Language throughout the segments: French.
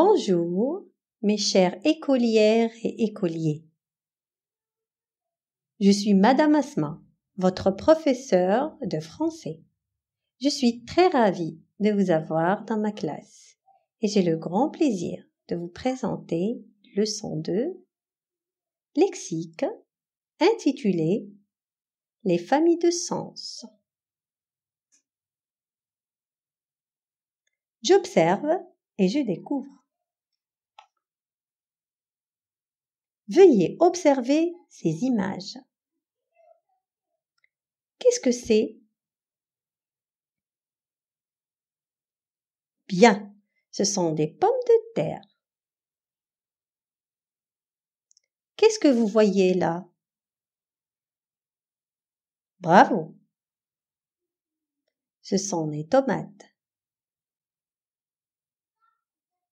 Bonjour, mes chères écolières et écoliers. Je suis Madame Asma, votre professeur de français. Je suis très ravie de vous avoir dans ma classe et j'ai le grand plaisir de vous présenter leçon 2, lexique, intitulée Les familles de sens. J'observe et je découvre. Veuillez observer ces images. Qu'est-ce que c'est Bien, ce sont des pommes de terre. Qu'est-ce que vous voyez là Bravo. Ce sont des tomates.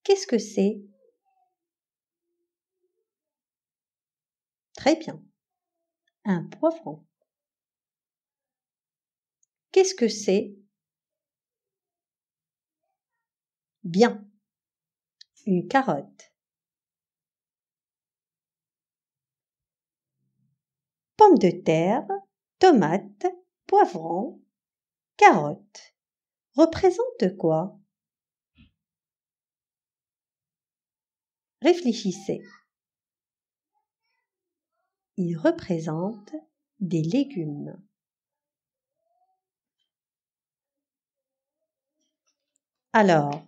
Qu'est-ce que c'est Très bien. Un poivron. Qu'est-ce que c'est Bien. Une carotte. Pomme de terre, tomate, poivron, carotte. Représente quoi Réfléchissez. Ils représentent des légumes. Alors,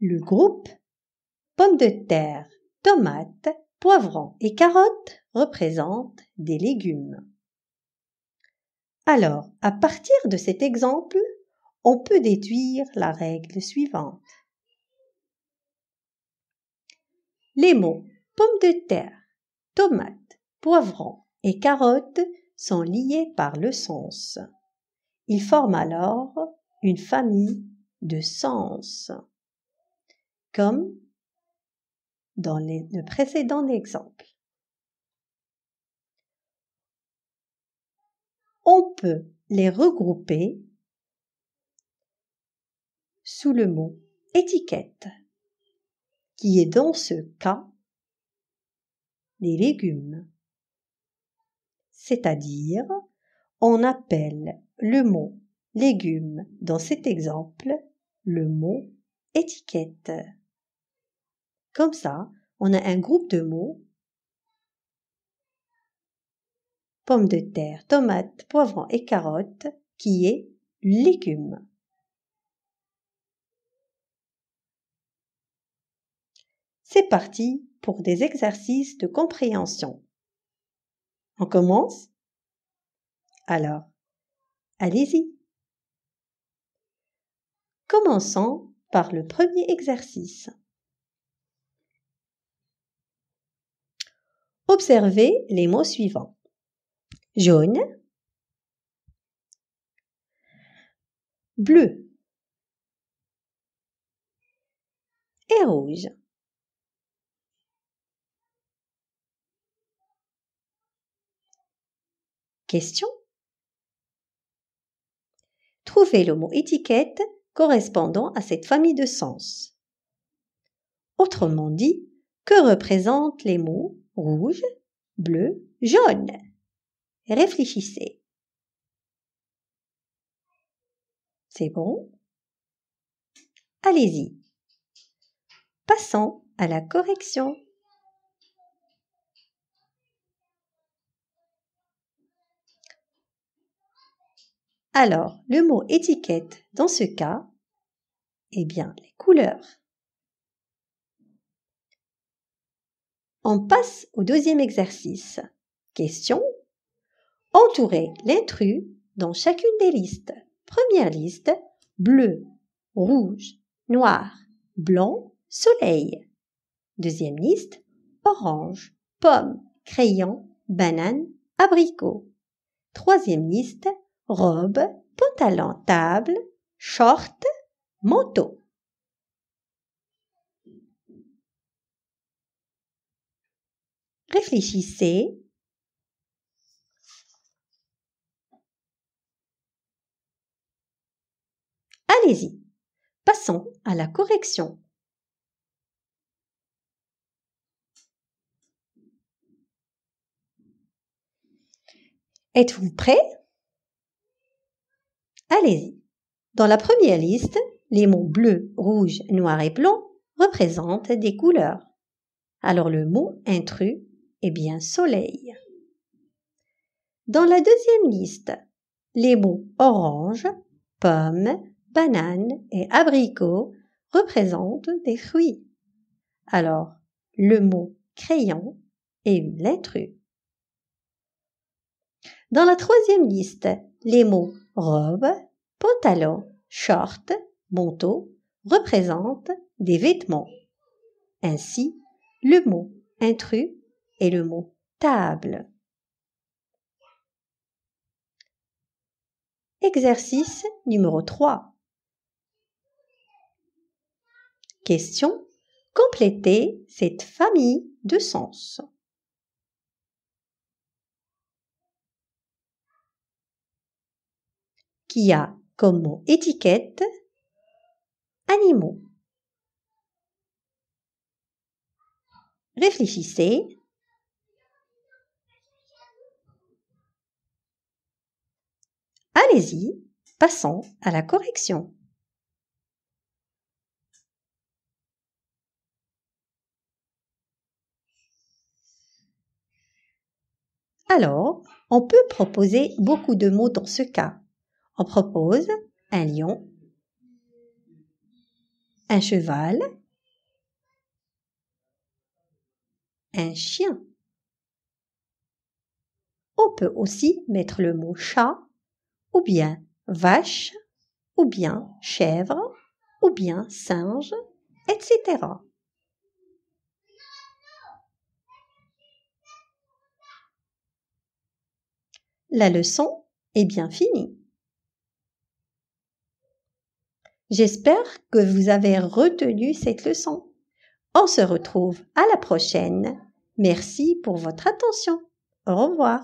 le groupe pommes de terre, tomates, poivrons et carottes représente des légumes. Alors, à partir de cet exemple, on peut déduire la règle suivante. Les mots pommes de terre, tomates, poivrons et carottes sont liés par le sens. Ils forment alors une famille de sens, comme dans les, le précédent exemple. On peut les regrouper sous le mot étiquette, qui est dans ce cas des légumes c'est-à-dire on appelle le mot légume dans cet exemple le mot étiquette. Comme ça, on a un groupe de mots pommes de terre, tomates, poivrons et carottes qui est légume. C'est parti pour des exercices de compréhension. On commence Alors, allez-y. Commençons par le premier exercice. Observez les mots suivants. Jaune, bleu et rouge. Question Trouvez le mot étiquette correspondant à cette famille de sens. Autrement dit, que représentent les mots rouge, bleu, jaune Réfléchissez. C'est bon Allez-y. Passons à la correction. Alors, le mot étiquette, dans ce cas, eh bien, les couleurs. On passe au deuxième exercice. Question. Entourez l'intrus dans chacune des listes. Première liste, bleu, rouge, noir, blanc, soleil. Deuxième liste, orange, pomme, crayon, banane, abricot. Troisième liste, robe, pantalon, table, short, manteau. Réfléchissez. Allez-y. Passons à la correction. Êtes-vous prêt Allez-y. Dans la première liste, les mots bleu, rouge, noir et blanc représentent des couleurs. Alors le mot intrus est bien soleil. Dans la deuxième liste, les mots orange, pomme, banane et abricot représentent des fruits. Alors le mot crayon est l'intrus. Dans la troisième liste, les mots robe, pantalon, short, manteau représentent des vêtements. Ainsi, le mot intrus est le mot table. Exercice numéro 3. Question. Complétez cette famille de sens. qui a comme mot étiquette animaux. Réfléchissez. Allez-y, passons à la correction. Alors, on peut proposer beaucoup de mots dans ce cas. On propose un lion, un cheval, un chien. On peut aussi mettre le mot chat ou bien vache ou bien chèvre ou bien singe, etc. La leçon est bien finie. J'espère que vous avez retenu cette leçon. On se retrouve à la prochaine. Merci pour votre attention. Au revoir.